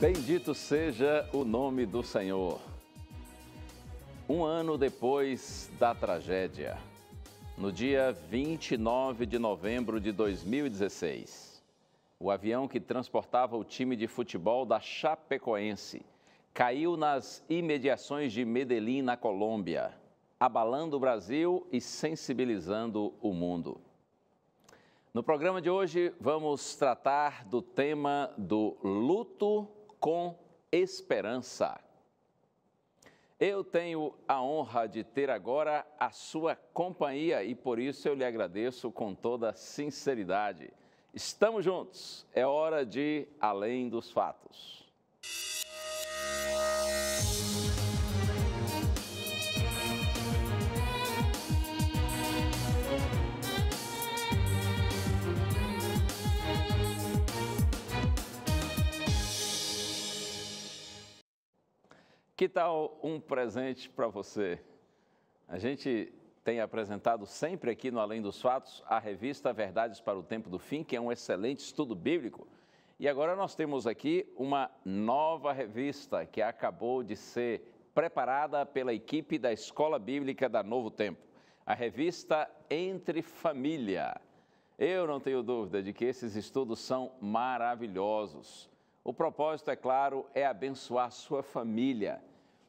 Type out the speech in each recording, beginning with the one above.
Bendito seja o nome do Senhor. Um ano depois da tragédia, no dia 29 de novembro de 2016, o avião que transportava o time de futebol da Chapecoense caiu nas imediações de Medellín, na Colômbia, abalando o Brasil e sensibilizando o mundo. No programa de hoje, vamos tratar do tema do luto com esperança. Eu tenho a honra de ter agora a sua companhia e por isso eu lhe agradeço com toda sinceridade. Estamos juntos, é hora de Além dos Fatos. Que tal um presente para você? A gente tem apresentado sempre aqui no Além dos Fatos a revista Verdades para o Tempo do Fim, que é um excelente estudo bíblico. E agora nós temos aqui uma nova revista que acabou de ser preparada pela equipe da Escola Bíblica da Novo Tempo, a revista Entre Família. Eu não tenho dúvida de que esses estudos são maravilhosos. O propósito, é claro, é abençoar sua família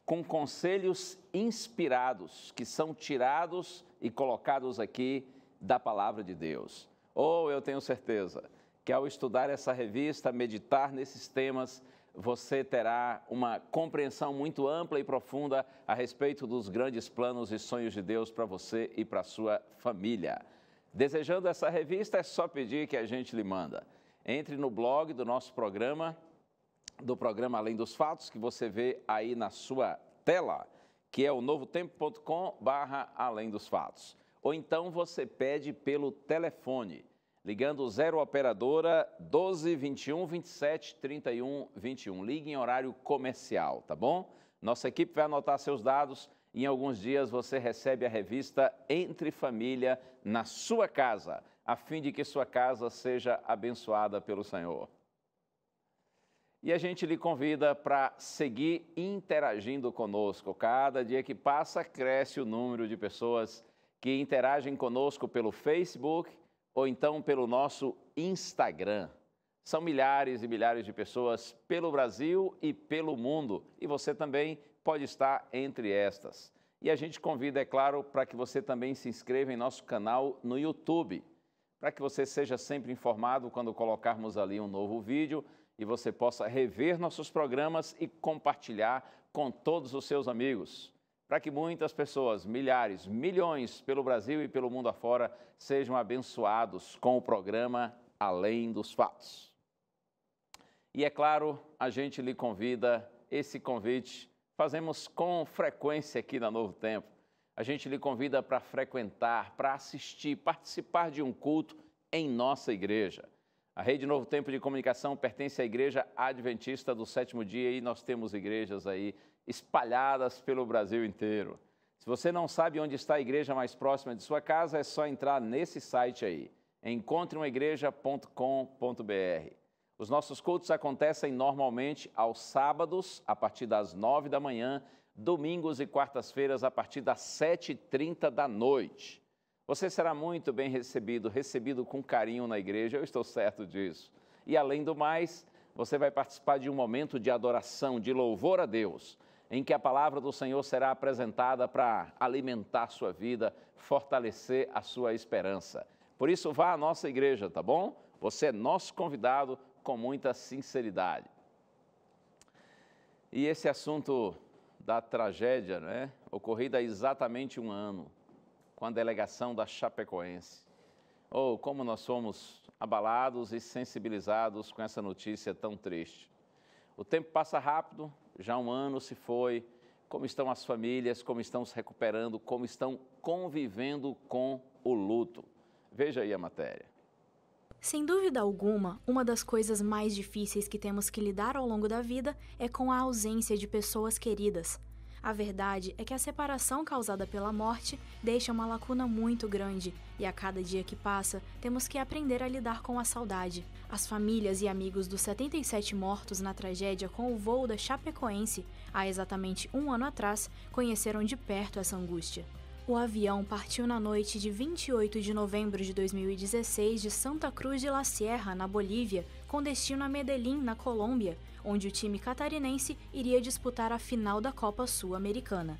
com conselhos inspirados que são tirados e colocados aqui da palavra de Deus. Ou oh, eu tenho certeza que ao estudar essa revista, meditar nesses temas, você terá uma compreensão muito ampla e profunda a respeito dos grandes planos e sonhos de Deus para você e para sua família. Desejando essa revista, é só pedir que a gente lhe manda. Entre no blog do nosso programa do programa Além dos Fatos, que você vê aí na sua tela, que é o novotempo.com barra Além dos Fatos. Ou então você pede pelo telefone, ligando 0 operadora 12 21 27 31 21. Ligue em horário comercial, tá bom? Nossa equipe vai anotar seus dados. e Em alguns dias você recebe a revista Entre Família na sua casa, a fim de que sua casa seja abençoada pelo Senhor e a gente lhe convida para seguir interagindo conosco. Cada dia que passa, cresce o número de pessoas que interagem conosco pelo Facebook ou então pelo nosso Instagram. São milhares e milhares de pessoas pelo Brasil e pelo mundo, e você também pode estar entre estas. E a gente convida, é claro, para que você também se inscreva em nosso canal no YouTube, para que você seja sempre informado quando colocarmos ali um novo vídeo e você possa rever nossos programas e compartilhar com todos os seus amigos, para que muitas pessoas, milhares, milhões pelo Brasil e pelo mundo afora, sejam abençoados com o programa Além dos Fatos. E é claro, a gente lhe convida esse convite, fazemos com frequência aqui na Novo Tempo. A gente lhe convida para frequentar, para assistir, participar de um culto em nossa igreja. A Rede Novo Tempo de Comunicação pertence à Igreja Adventista do Sétimo Dia e nós temos igrejas aí espalhadas pelo Brasil inteiro. Se você não sabe onde está a igreja mais próxima de sua casa, é só entrar nesse site aí, encontreumaigreja.com.br. Os nossos cultos acontecem normalmente aos sábados, a partir das nove da manhã, domingos e quartas-feiras, a partir das sete e trinta da noite. Você será muito bem recebido, recebido com carinho na igreja, eu estou certo disso. E além do mais, você vai participar de um momento de adoração, de louvor a Deus, em que a palavra do Senhor será apresentada para alimentar sua vida, fortalecer a sua esperança. Por isso, vá à nossa igreja, tá bom? Você é nosso convidado com muita sinceridade. E esse assunto da tragédia, né, ocorrida há exatamente um ano, com a delegação da Chapecoense. Oh, como nós fomos abalados e sensibilizados com essa notícia tão triste. O tempo passa rápido, já um ano se foi. Como estão as famílias, como estão se recuperando, como estão convivendo com o luto. Veja aí a matéria. Sem dúvida alguma, uma das coisas mais difíceis que temos que lidar ao longo da vida é com a ausência de pessoas queridas. A verdade é que a separação causada pela morte deixa uma lacuna muito grande e a cada dia que passa temos que aprender a lidar com a saudade. As famílias e amigos dos 77 mortos na tragédia com o voo da Chapecoense, há exatamente um ano atrás, conheceram de perto essa angústia. O avião partiu na noite de 28 de novembro de 2016 de Santa Cruz de la Sierra, na Bolívia, com destino a Medellín, na Colômbia, onde o time catarinense iria disputar a final da Copa Sul-Americana.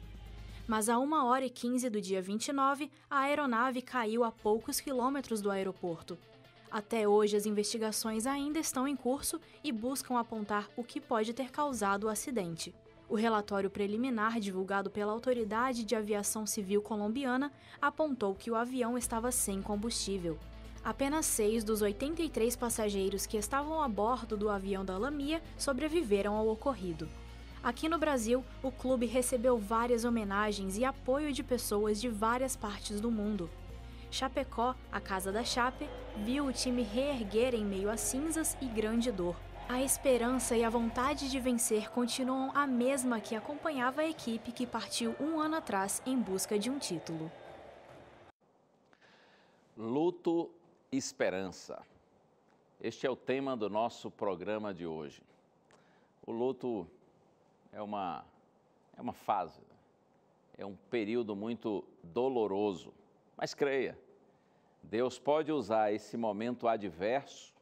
Mas a 1 hora e 15 do dia 29, a aeronave caiu a poucos quilômetros do aeroporto. Até hoje, as investigações ainda estão em curso e buscam apontar o que pode ter causado o acidente. O relatório preliminar divulgado pela Autoridade de Aviação Civil Colombiana apontou que o avião estava sem combustível. Apenas seis dos 83 passageiros que estavam a bordo do avião da Lamia sobreviveram ao ocorrido. Aqui no Brasil, o clube recebeu várias homenagens e apoio de pessoas de várias partes do mundo. Chapecó, a casa da Chape, viu o time reerguer em meio a cinzas e grande dor. A esperança e a vontade de vencer continuam a mesma que acompanhava a equipe que partiu um ano atrás em busca de um título. Luto esperança. Este é o tema do nosso programa de hoje. O luto é uma, é uma fase, é um período muito doloroso. Mas creia, Deus pode usar esse momento adverso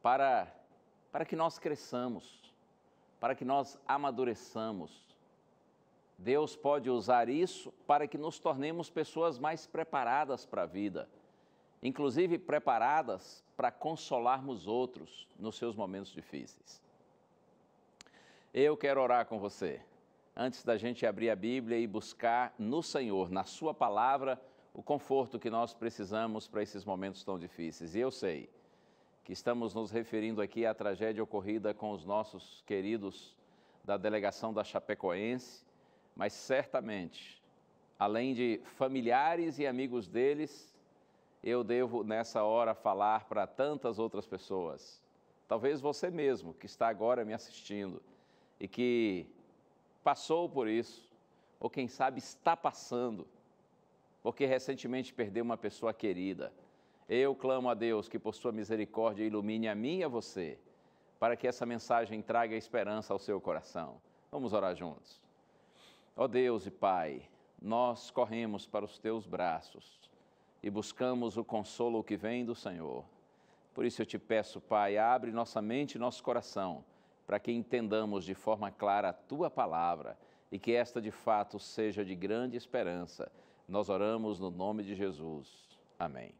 para, para que nós cresçamos, para que nós amadureçamos. Deus pode usar isso para que nos tornemos pessoas mais preparadas para a vida inclusive preparadas para consolarmos outros nos seus momentos difíceis. Eu quero orar com você. Antes da gente abrir a Bíblia e buscar no Senhor, na Sua palavra, o conforto que nós precisamos para esses momentos tão difíceis. E eu sei que estamos nos referindo aqui à tragédia ocorrida com os nossos queridos da delegação da Chapecoense, mas certamente, além de familiares e amigos deles, eu devo nessa hora falar para tantas outras pessoas? Talvez você mesmo que está agora me assistindo e que passou por isso, ou quem sabe está passando, porque recentemente perdeu uma pessoa querida. Eu clamo a Deus que, por sua misericórdia, ilumine a mim e a você, para que essa mensagem traga esperança ao seu coração. Vamos orar juntos. Ó oh Deus e Pai, nós corremos para os teus braços e buscamos o consolo que vem do Senhor. Por isso eu te peço, Pai, abre nossa mente e nosso coração para que entendamos de forma clara a tua palavra e que esta de fato seja de grande esperança. Nós oramos no nome de Jesus. Amém.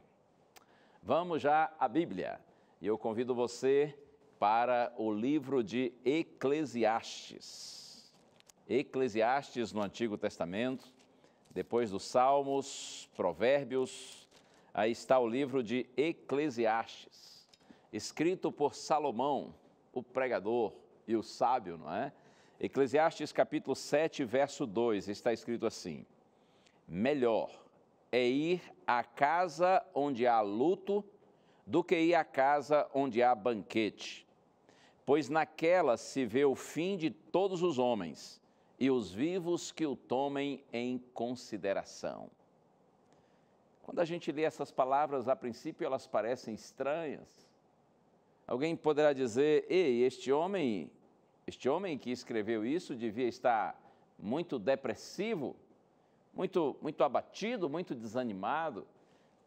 Vamos já à Bíblia e eu convido você para o livro de Eclesiastes. Eclesiastes no Antigo Testamento depois dos Salmos, Provérbios, aí está o livro de Eclesiastes, escrito por Salomão, o pregador e o sábio, não é? Eclesiastes capítulo 7, verso 2, está escrito assim: Melhor é ir à casa onde há luto do que ir à casa onde há banquete, pois naquela se vê o fim de todos os homens e os vivos que o tomem em consideração. Quando a gente lê essas palavras, a princípio elas parecem estranhas. Alguém poderá dizer: "Ei, este homem, este homem que escreveu isso devia estar muito depressivo, muito muito abatido, muito desanimado.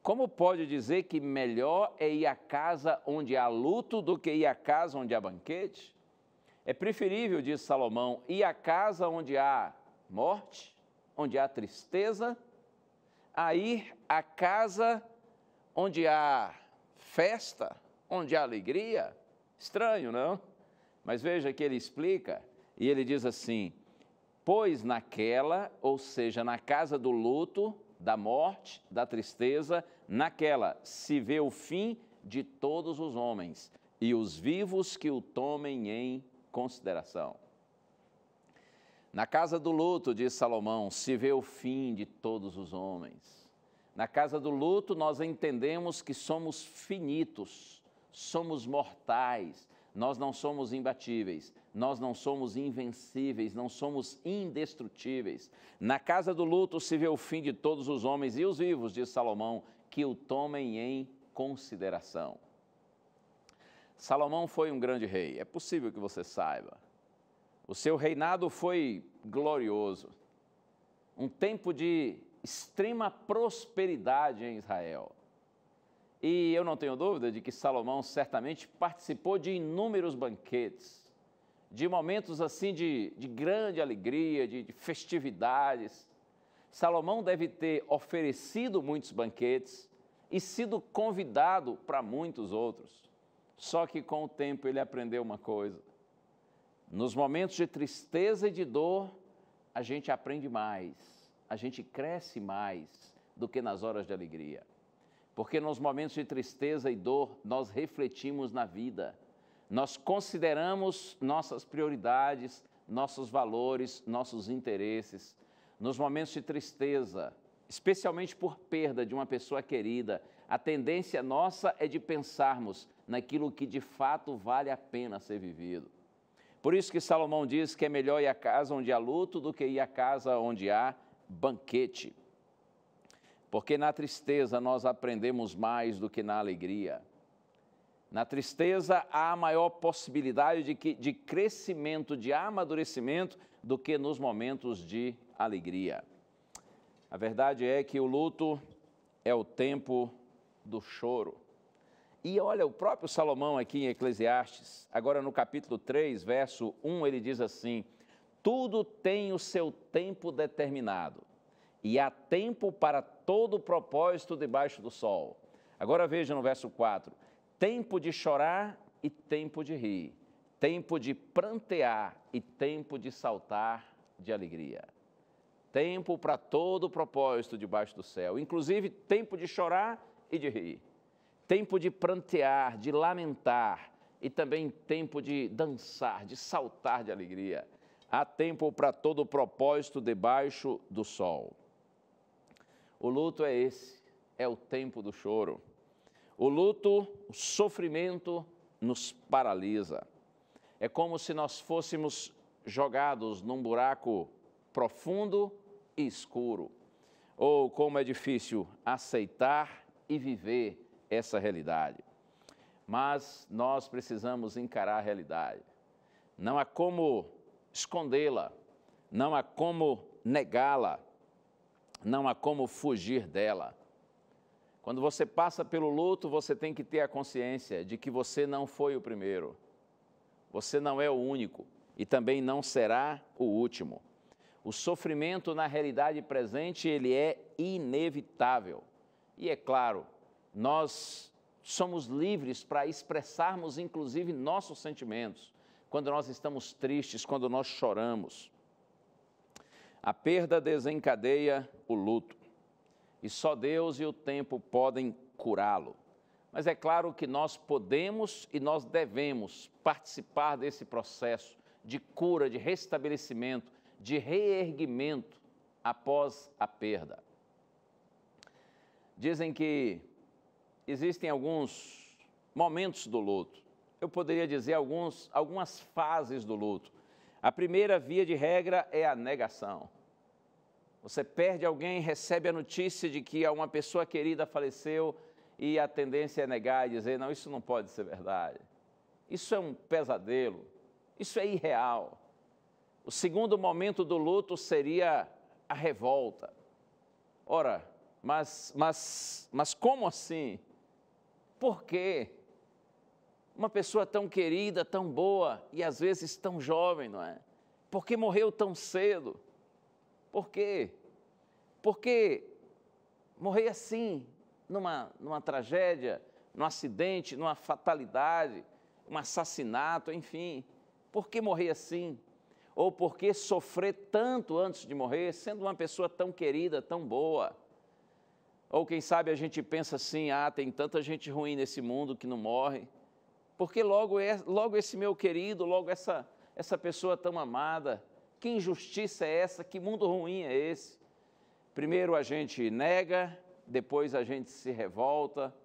Como pode dizer que melhor é ir à casa onde há luto do que ir à casa onde há banquete?" É preferível, diz Salomão, ir à casa onde há morte, onde há tristeza, a ir à casa onde há festa, onde há alegria. Estranho, não? Mas veja que ele explica, e ele diz assim: Pois naquela, ou seja, na casa do luto, da morte, da tristeza, naquela se vê o fim de todos os homens, e os vivos que o tomem em consideração. Na casa do luto, diz Salomão, se vê o fim de todos os homens. Na casa do luto, nós entendemos que somos finitos, somos mortais, nós não somos imbatíveis, nós não somos invencíveis, não somos indestrutíveis. Na casa do luto se vê o fim de todos os homens e os vivos, diz Salomão, que o tomem em consideração. Salomão foi um grande rei, é possível que você saiba. O seu reinado foi glorioso. Um tempo de extrema prosperidade em Israel. E eu não tenho dúvida de que Salomão certamente participou de inúmeros banquetes, de momentos assim de, de grande alegria, de, de festividades. Salomão deve ter oferecido muitos banquetes e sido convidado para muitos outros. Só que com o tempo ele aprendeu uma coisa. Nos momentos de tristeza e de dor, a gente aprende mais, a gente cresce mais do que nas horas de alegria. Porque nos momentos de tristeza e dor, nós refletimos na vida, nós consideramos nossas prioridades, nossos valores, nossos interesses. Nos momentos de tristeza, especialmente por perda de uma pessoa querida, a tendência nossa é de pensarmos naquilo que de fato vale a pena ser vivido. Por isso que Salomão diz que é melhor ir à casa onde há luto do que ir à casa onde há banquete. Porque na tristeza nós aprendemos mais do que na alegria. Na tristeza há maior possibilidade de, que, de crescimento, de amadurecimento, do que nos momentos de alegria. A verdade é que o luto é o tempo do choro. E olha, o próprio Salomão aqui em Eclesiastes, agora no capítulo 3, verso 1, ele diz assim: Tudo tem o seu tempo determinado, e há tempo para todo propósito debaixo do sol. Agora veja no verso 4: Tempo de chorar e tempo de rir, tempo de prantear e tempo de saltar de alegria. Tempo para todo propósito debaixo do céu, inclusive tempo de chorar e de rir tempo de prantear, de lamentar e também tempo de dançar, de saltar de alegria. Há tempo para todo o propósito debaixo do sol. O luto é esse, é o tempo do choro. O luto, o sofrimento nos paralisa. É como se nós fôssemos jogados num buraco profundo e escuro. Ou como é difícil aceitar e viver essa realidade. Mas nós precisamos encarar a realidade. Não há como escondê-la, não há como negá-la, não há como fugir dela. Quando você passa pelo luto, você tem que ter a consciência de que você não foi o primeiro. Você não é o único e também não será o último. O sofrimento na realidade presente, ele é inevitável. E é claro nós somos livres para expressarmos, inclusive, nossos sentimentos, quando nós estamos tristes, quando nós choramos. A perda desencadeia o luto, e só Deus e o tempo podem curá-lo. Mas é claro que nós podemos e nós devemos participar desse processo de cura, de restabelecimento, de reerguimento após a perda. Dizem que existem alguns momentos do luto. Eu poderia dizer alguns, algumas fases do luto. A primeira via de regra é a negação. Você perde alguém, recebe a notícia de que uma pessoa querida faleceu e a tendência é negar e dizer: não, isso não pode ser verdade. Isso é um pesadelo. Isso é irreal. O segundo momento do luto seria a revolta. Ora, mas, mas, mas como assim? por quê? Uma pessoa tão querida, tão boa e às vezes tão jovem, não é? Por que morreu tão cedo? Por quê? Porque morrer assim, numa, numa tragédia, num acidente, numa fatalidade, um assassinato, enfim. Por que morrer assim? Ou por que sofrer tanto antes de morrer, sendo uma pessoa tão querida, tão boa? Ou quem sabe a gente pensa assim: ah, tem tanta gente ruim nesse mundo que não morre, porque logo, é, logo esse meu querido, logo essa, essa pessoa tão amada, que injustiça é essa? Que mundo ruim é esse? Primeiro a gente nega, depois a gente se revolta.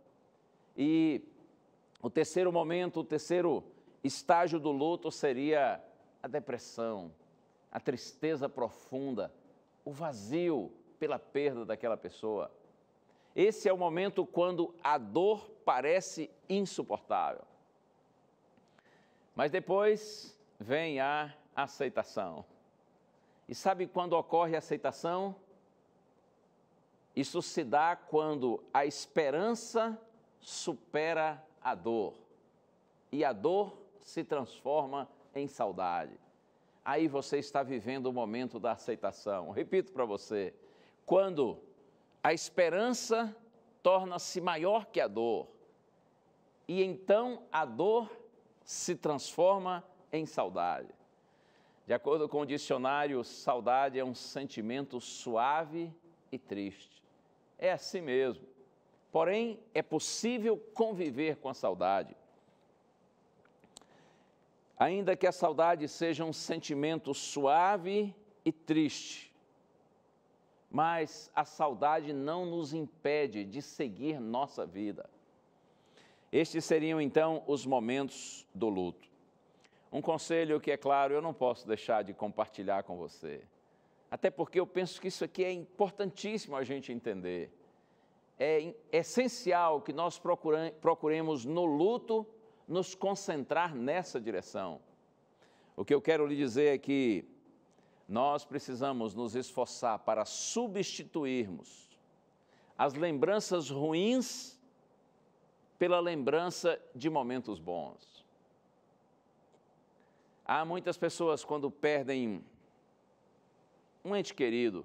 E o terceiro momento, o terceiro estágio do luto seria a depressão, a tristeza profunda, o vazio pela perda daquela pessoa. Esse é o momento quando a dor parece insuportável. Mas depois vem a aceitação. E sabe quando ocorre a aceitação? Isso se dá quando a esperança supera a dor e a dor se transforma em saudade. Aí você está vivendo o momento da aceitação. Repito para você: quando a esperança torna-se maior que a dor, e então a dor se transforma em saudade. De acordo com o dicionário, saudade é um sentimento suave e triste. É assim mesmo. Porém, é possível conviver com a saudade. Ainda que a saudade seja um sentimento suave e triste, mas a saudade não nos impede de seguir nossa vida. Estes seriam então os momentos do luto. Um conselho que, é claro, eu não posso deixar de compartilhar com você. Até porque eu penso que isso aqui é importantíssimo a gente entender. É essencial que nós procuremos no luto nos concentrar nessa direção. O que eu quero lhe dizer é que nós precisamos nos esforçar para substituirmos as lembranças ruins pela lembrança de momentos bons. Há muitas pessoas quando perdem um ente querido,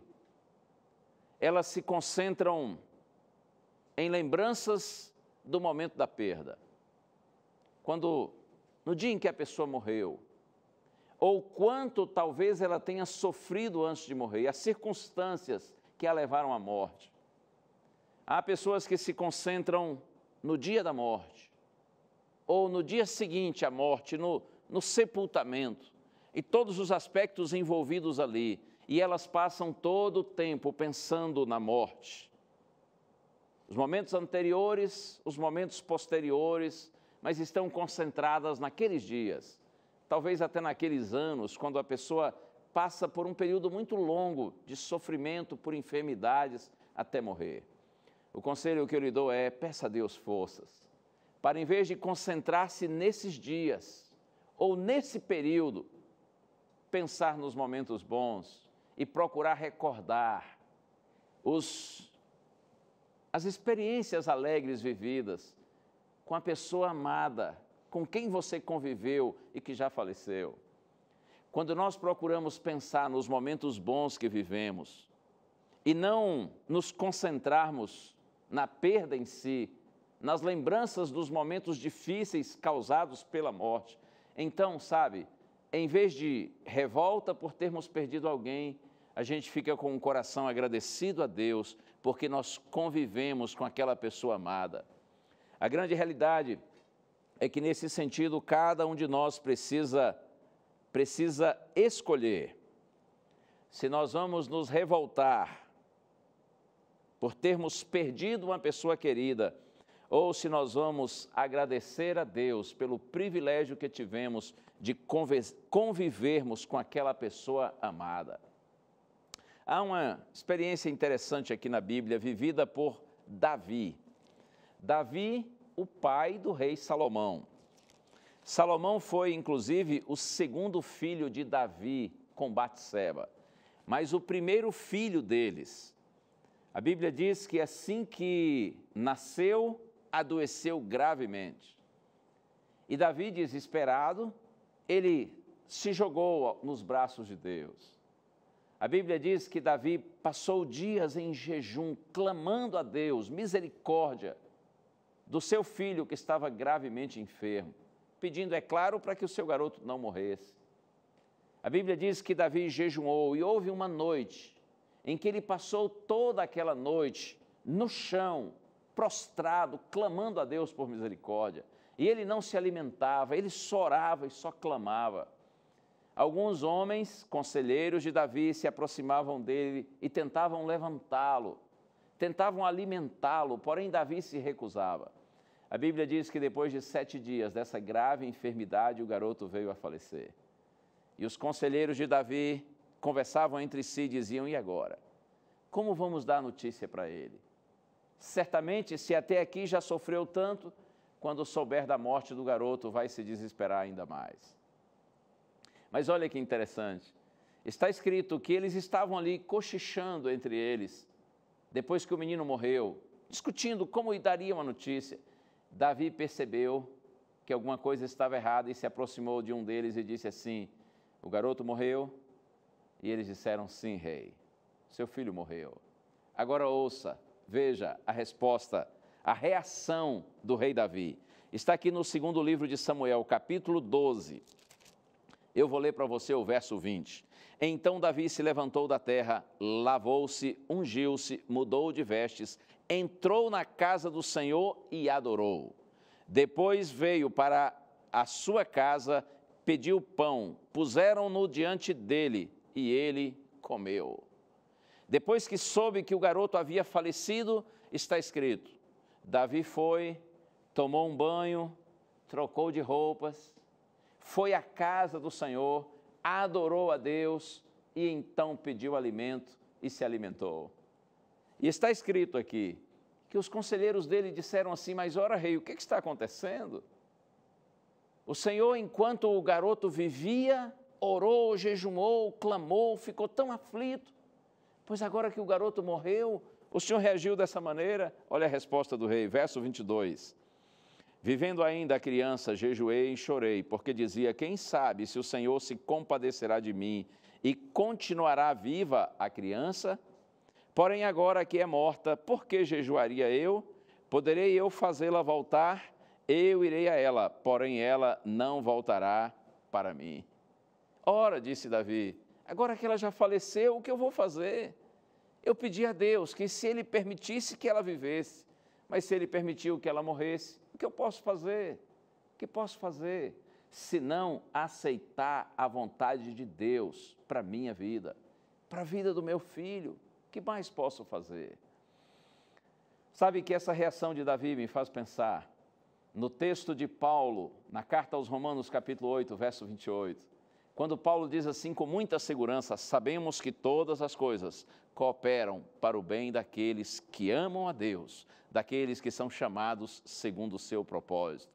elas se concentram em lembranças do momento da perda. Quando no dia em que a pessoa morreu, ou quanto talvez ela tenha sofrido antes de morrer, as circunstâncias que a levaram à morte. Há pessoas que se concentram no dia da morte, ou no dia seguinte à morte, no, no sepultamento, e todos os aspectos envolvidos ali, e elas passam todo o tempo pensando na morte. Os momentos anteriores, os momentos posteriores, mas estão concentradas naqueles dias talvez até naqueles anos, quando a pessoa passa por um período muito longo de sofrimento por enfermidades até morrer. O conselho que eu lhe dou é: peça a Deus forças, para em vez de concentrar-se nesses dias ou nesse período, pensar nos momentos bons e procurar recordar os, as experiências alegres vividas com a pessoa amada com quem você conviveu e que já faleceu. Quando nós procuramos pensar nos momentos bons que vivemos e não nos concentrarmos na perda em si, nas lembranças dos momentos difíceis causados pela morte, então, sabe, em vez de revolta por termos perdido alguém, a gente fica com o um coração agradecido a Deus porque nós convivemos com aquela pessoa amada. A grande realidade é que nesse sentido cada um de nós precisa precisa escolher se nós vamos nos revoltar por termos perdido uma pessoa querida ou se nós vamos agradecer a Deus pelo privilégio que tivemos de convivermos com aquela pessoa amada. Há uma experiência interessante aqui na Bíblia vivida por Davi. Davi o pai do rei Salomão. Salomão foi, inclusive, o segundo filho de Davi com Batseba, mas o primeiro filho deles. A Bíblia diz que assim que nasceu, adoeceu gravemente. E Davi, desesperado, ele se jogou nos braços de Deus. A Bíblia diz que Davi passou dias em jejum, clamando a Deus, misericórdia, do seu filho que estava gravemente enfermo, pedindo, é claro, para que o seu garoto não morresse. A Bíblia diz que Davi jejuou e houve uma noite em que ele passou toda aquela noite no chão, prostrado, clamando a Deus por misericórdia. E ele não se alimentava, ele chorava e só clamava. Alguns homens, conselheiros de Davi, se aproximavam dele e tentavam levantá-lo, Tentavam alimentá-lo, porém Davi se recusava. A Bíblia diz que depois de sete dias dessa grave enfermidade, o garoto veio a falecer. E os conselheiros de Davi conversavam entre si e diziam: E agora? Como vamos dar notícia para ele? Certamente, se até aqui já sofreu tanto, quando souber da morte do garoto, vai se desesperar ainda mais. Mas olha que interessante. Está escrito que eles estavam ali cochichando entre eles depois que o menino morreu, discutindo como daria uma notícia, Davi percebeu que alguma coisa estava errada e se aproximou de um deles e disse assim: O garoto morreu? E eles disseram: Sim, rei, seu filho morreu. Agora ouça, veja a resposta, a reação do rei Davi. Está aqui no segundo livro de Samuel, capítulo 12. Eu vou ler para você o verso 20. Então Davi se levantou da terra, lavou-se, ungiu-se, mudou de vestes, entrou na casa do Senhor e adorou. Depois veio para a sua casa, pediu pão, puseram-no diante dele e ele comeu. Depois que soube que o garoto havia falecido, está escrito: Davi foi, tomou um banho, trocou de roupas, foi à casa do Senhor adorou a Deus e então pediu alimento e se alimentou. E está escrito aqui que os conselheiros dele disseram assim: Mas ora, rei, o é que, está acontecendo? O Senhor, enquanto o garoto vivia, orou, jejumou, clamou, ficou tão aflito. Pois agora que o garoto morreu, o Senhor reagiu dessa maneira? Olha a resposta do rei, verso 22. Vivendo ainda a criança, jejuei e chorei, porque dizia: Quem sabe se o Senhor se compadecerá de mim e continuará viva a criança? Porém, agora que é morta, por que jejuaria eu? Poderei eu fazê-la voltar? Eu irei a ela, porém ela não voltará para mim. Ora, disse Davi, agora que ela já faleceu, o que eu vou fazer? Eu pedi a Deus que, se Ele permitisse que ela vivesse, mas se ele permitiu que ela morresse, o que eu posso fazer? O que posso fazer? Se não aceitar a vontade de Deus para a minha vida, para a vida do meu filho, o que mais posso fazer? Sabe que essa reação de Davi me faz pensar no texto de Paulo, na carta aos Romanos, capítulo 8, verso 28. Quando Paulo diz assim com muita segurança, sabemos que todas as coisas cooperam para o bem daqueles que amam a Deus, daqueles que são chamados segundo o seu propósito.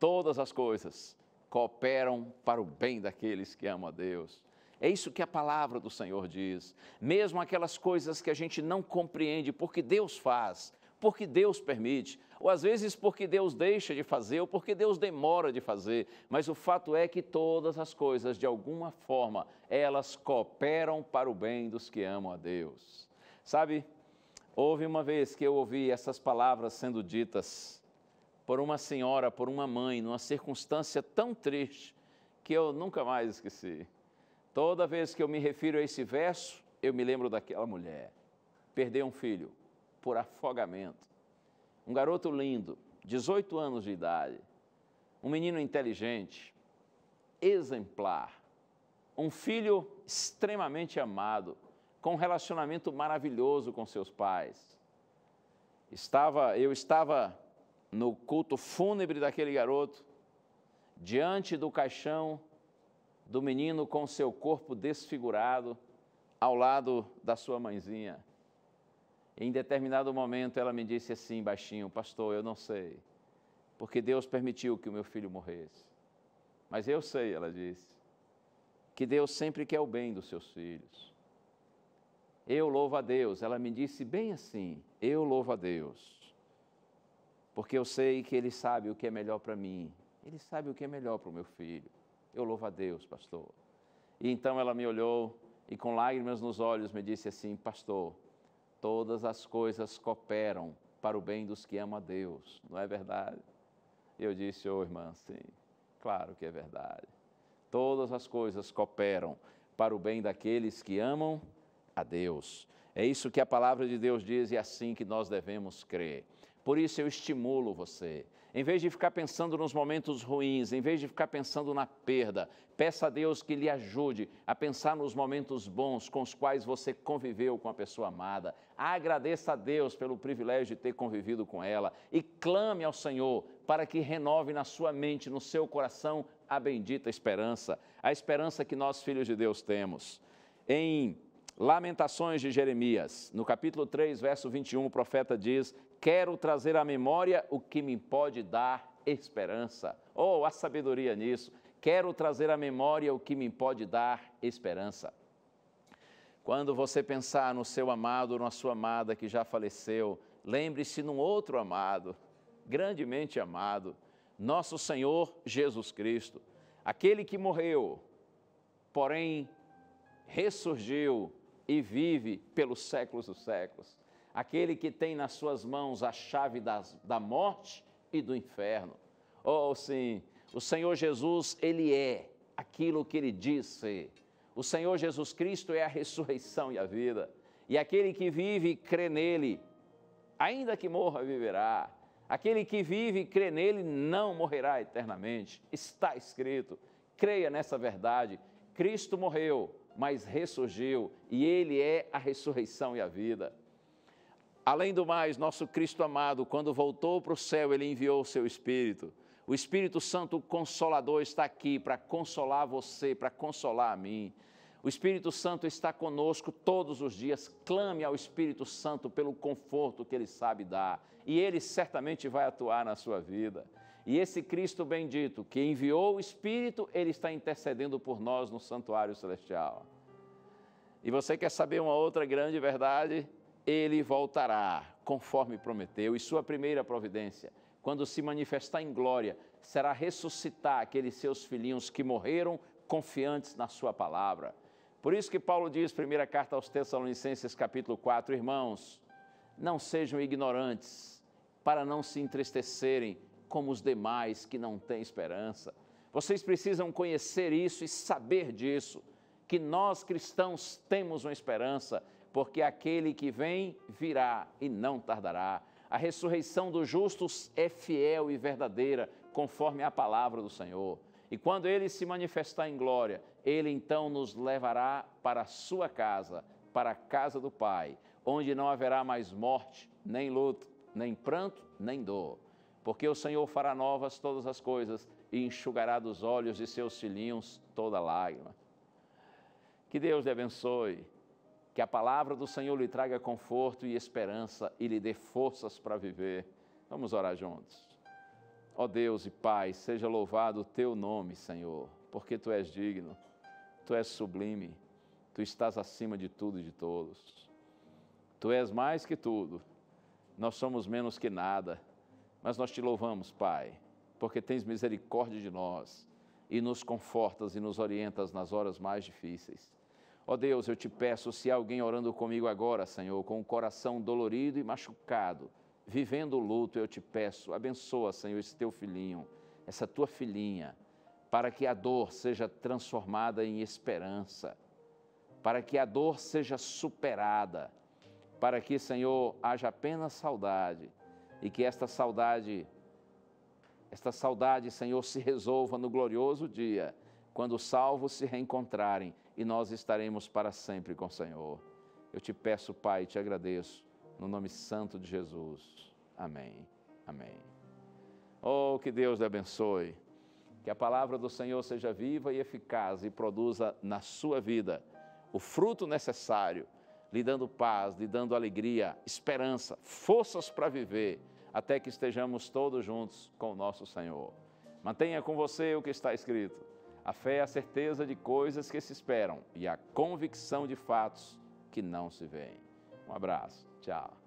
Todas as coisas cooperam para o bem daqueles que amam a Deus. É isso que a palavra do Senhor diz. Mesmo aquelas coisas que a gente não compreende, porque Deus faz, porque Deus permite, ou às vezes porque Deus deixa de fazer, ou porque Deus demora de fazer, mas o fato é que todas as coisas, de alguma forma, elas cooperam para o bem dos que amam a Deus. Sabe, houve uma vez que eu ouvi essas palavras sendo ditas por uma senhora, por uma mãe, numa circunstância tão triste que eu nunca mais esqueci. Toda vez que eu me refiro a esse verso, eu me lembro daquela mulher. Perdeu um filho, por afogamento. Um garoto lindo, 18 anos de idade, um menino inteligente, exemplar, um filho extremamente amado, com um relacionamento maravilhoso com seus pais. Estava, eu estava no culto fúnebre daquele garoto, diante do caixão do menino com seu corpo desfigurado, ao lado da sua mãezinha. Em determinado momento ela me disse assim, baixinho: Pastor, eu não sei, porque Deus permitiu que o meu filho morresse. Mas eu sei, ela disse, que Deus sempre quer o bem dos seus filhos. Eu louvo a Deus. Ela me disse bem assim: Eu louvo a Deus, porque eu sei que Ele sabe o que é melhor para mim, Ele sabe o que é melhor para o meu filho. Eu louvo a Deus, pastor. E então ela me olhou e com lágrimas nos olhos me disse assim: Pastor, todas as coisas cooperam para o bem dos que amam a Deus, não é verdade? Eu disse, ô oh, irmã, sim, claro que é verdade. Todas as coisas cooperam para o bem daqueles que amam a Deus. É isso que a palavra de Deus diz e é assim que nós devemos crer. Por isso eu estimulo você em vez de ficar pensando nos momentos ruins, em vez de ficar pensando na perda, peça a Deus que lhe ajude a pensar nos momentos bons com os quais você conviveu com a pessoa amada. Agradeça a Deus pelo privilégio de ter convivido com ela e clame ao Senhor para que renove na sua mente, no seu coração, a bendita esperança, a esperança que nós, filhos de Deus, temos. Em Lamentações de Jeremias, no capítulo 3, verso 21, o profeta diz quero trazer à memória o que me pode dar esperança. Oh, a sabedoria nisso. Quero trazer à memória o que me pode dar esperança. Quando você pensar no seu amado ou na sua amada que já faleceu, lembre-se num outro amado, grandemente amado, nosso Senhor Jesus Cristo, aquele que morreu, porém ressurgiu e vive pelos séculos dos séculos aquele que tem nas suas mãos a chave das, da morte e do inferno. Oh, sim, o Senhor Jesus, Ele é aquilo que Ele disse. O Senhor Jesus Cristo é a ressurreição e a vida. E aquele que vive e crê nele, ainda que morra, viverá. Aquele que vive e crê nele não morrerá eternamente. Está escrito. Creia nessa verdade. Cristo morreu, mas ressurgiu, e ele é a ressurreição e a vida. Além do mais, nosso Cristo amado, quando voltou para o céu, ele enviou o seu Espírito. O Espírito Santo Consolador está aqui para consolar você, para consolar a mim. O Espírito Santo está conosco todos os dias. Clame ao Espírito Santo pelo conforto que ele sabe dar, e ele certamente vai atuar na sua vida. E esse Cristo bendito que enviou o Espírito, ele está intercedendo por nós no santuário celestial. E você quer saber uma outra grande verdade? ele voltará, conforme prometeu, e sua primeira providência, quando se manifestar em glória, será ressuscitar aqueles seus filhinhos que morreram confiantes na sua palavra. Por isso que Paulo diz, primeira carta aos Tessalonicenses, capítulo 4, irmãos, não sejam ignorantes, para não se entristecerem como os demais que não têm esperança. Vocês precisam conhecer isso e saber disso, que nós cristãos temos uma esperança porque aquele que vem virá e não tardará. A ressurreição dos justos é fiel e verdadeira, conforme a palavra do Senhor. E quando ele se manifestar em glória, ele então nos levará para a sua casa, para a casa do Pai, onde não haverá mais morte, nem luto, nem pranto, nem dor. Porque o Senhor fará novas todas as coisas e enxugará dos olhos de seus filhinhos toda lágrima. Que Deus lhe abençoe que a palavra do Senhor lhe traga conforto e esperança e lhe dê forças para viver. Vamos orar juntos. Ó Deus e Pai, seja louvado o teu nome, Senhor, porque tu és digno, tu és sublime, tu estás acima de tudo e de todos. Tu és mais que tudo, nós somos menos que nada, mas nós te louvamos, Pai, porque tens misericórdia de nós e nos confortas e nos orientas nas horas mais difíceis. Ó oh Deus, eu te peço, se alguém orando comigo agora, Senhor, com o coração dolorido e machucado, vivendo o luto, eu te peço, abençoa, Senhor, esse teu filhinho, essa tua filhinha, para que a dor seja transformada em esperança, para que a dor seja superada, para que, Senhor, haja apenas saudade e que esta saudade, esta saudade, Senhor, se resolva no glorioso dia quando os salvos se reencontrarem e nós estaremos para sempre com o Senhor. Eu te peço, Pai, te agradeço, no nome santo de Jesus. Amém. Amém. Oh, que Deus lhe abençoe. Que a palavra do Senhor seja viva e eficaz e produza na sua vida o fruto necessário, lhe dando paz, lhe dando alegria, esperança, forças para viver, até que estejamos todos juntos com o nosso Senhor. Mantenha com você o que está escrito a fé é a certeza de coisas que se esperam e a convicção de fatos que não se veem. Um abraço, tchau.